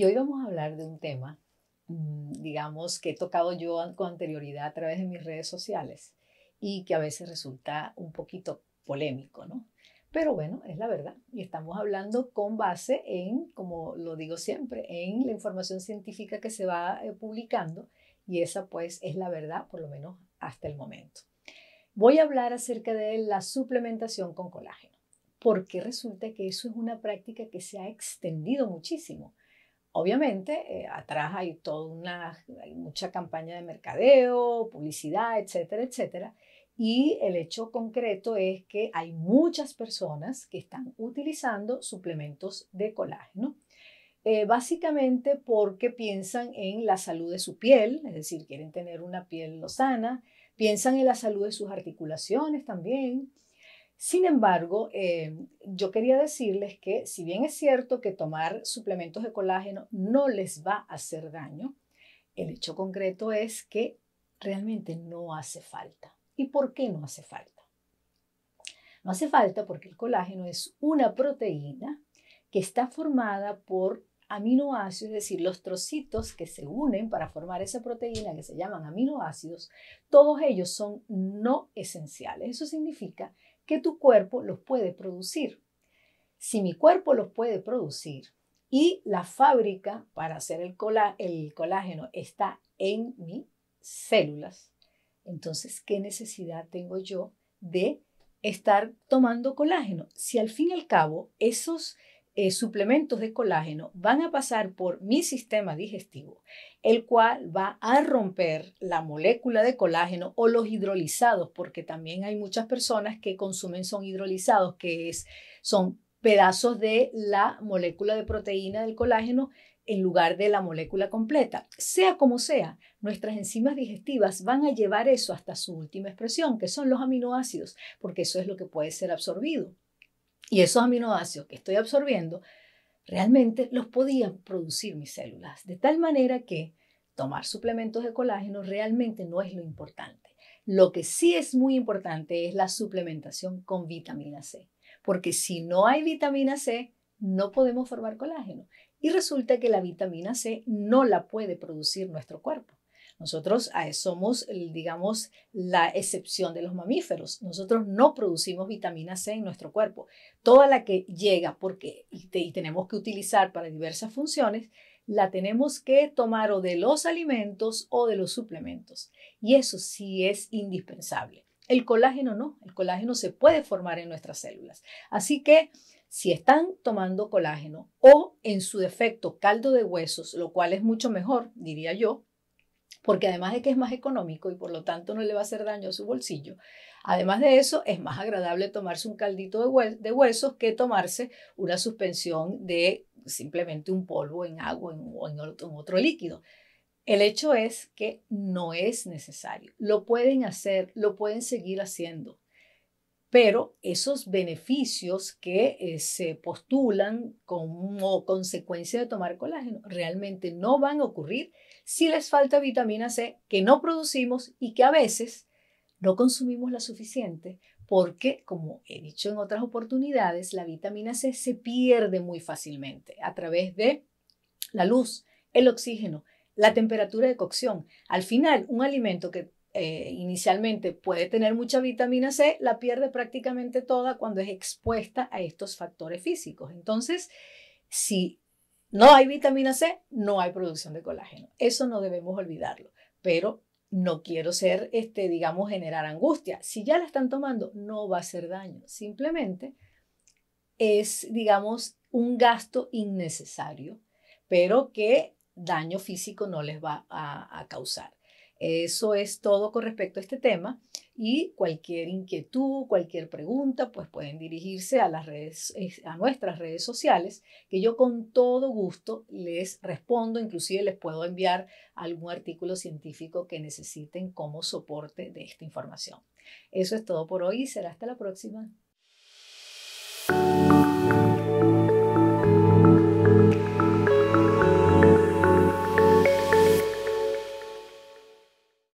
Y hoy vamos a hablar de un tema, mm, digamos, que he tocado yo con anterioridad a través de mis redes sociales y que a veces resulta un poquito polémico, ¿no? Pero bueno, es la verdad. Y estamos hablando con base en, como lo digo siempre, en la información científica que se va eh, publicando y esa pues es la verdad, por lo menos hasta el momento. Voy a hablar acerca de la suplementación con colágeno, porque resulta que eso es una práctica que se ha extendido muchísimo. Obviamente, eh, atrás hay toda una, mucha campaña de mercadeo, publicidad, etcétera, etcétera. Y el hecho concreto es que hay muchas personas que están utilizando suplementos de colágeno, eh, básicamente porque piensan en la salud de su piel, es decir, quieren tener una piel sana, piensan en la salud de sus articulaciones también, sin embargo, eh, yo quería decirles que si bien es cierto que tomar suplementos de colágeno no les va a hacer daño, el hecho concreto es que realmente no hace falta. ¿Y por qué no hace falta? No hace falta porque el colágeno es una proteína que está formada por aminoácidos, es decir, los trocitos que se unen para formar esa proteína que se llaman aminoácidos, todos ellos son no esenciales. Eso significa que tu cuerpo los puede producir. Si mi cuerpo los puede producir y la fábrica para hacer el, colágeno está en mis células, entonces, ¿qué necesidad tengo yo de estar tomando colágeno? Si al fin y al cabo esos eh, suplementos de colágeno van a pasar por mi sistema digestivo, el cual va a romper la molécula de colágeno o los hidrolizados, porque también hay muchas personas que consumen son hidrolizados, que es, son pedazos de la molécula de proteína del colágeno en lugar de la molécula completa. Sea como sea, nuestras enzimas digestivas van a llevar eso hasta su última expresión, que son los aminoácidos, porque eso es lo que puede ser absorbido y esos aminoácidos que estoy absorbiendo realmente los podían producir mis células, de tal manera que tomar suplementos de colágeno realmente no es lo importante. Lo que sí es muy importante es la suplementación con vitamina C, porque si no hay vitamina C, no podemos formar colágeno. Y resulta que la vitamina C no la puede producir nuestro cuerpo. Nosotros somos, digamos, la excepción de los mamíferos. Nosotros no producimos vitamina C en nuestro cuerpo. Toda la que llega porque y, tenemos que utilizar para diversas funciones, la tenemos que tomar o de los alimentos o de los suplementos. Y eso sí es indispensable. El colágeno no, el colágeno se puede formar en nuestras células. Así que si están tomando colágeno o en su defecto caldo de huesos, lo cual es mucho mejor, diría yo, porque además de que es más económico y por lo tanto no le va a hacer daño a su bolsillo, además de eso es más agradable tomarse un caldito de, huesos que tomarse una suspensión de simplemente un polvo en agua o en otro líquido. El hecho es que no es necesario, lo pueden hacer, lo pueden seguir haciendo pero esos beneficios que eh, se postulan como consecuencia de tomar colágeno realmente no van a ocurrir si les falta vitamina C que no producimos y que a veces no consumimos la suficiente porque, como he dicho en otras oportunidades, la vitamina C se pierde muy fácilmente a través de la luz, el oxígeno, la temperatura de cocción. Al final, un alimento que eh, inicialmente puede tener mucha vitamina C, la pierde prácticamente toda cuando es expuesta a estos factores físicos. Entonces, si no hay vitamina C, no hay producción de colágeno. Eso no debemos olvidarlo. Pero no quiero ser, este, digamos, generar angustia. Si ya la están tomando, no va a hacer daño. Simplemente es, digamos, un gasto innecesario, pero que daño físico no les va a causar. Eso es todo con respecto a este tema y cualquier inquietud, cualquier pregunta, pues pueden dirigirse eh, a nuestras redes sociales que yo con todo gusto les respondo, inclusive les puedo enviar algún artículo científico que necesiten como soporte de esta información. Eso es todo por hoy y será hasta la próxima.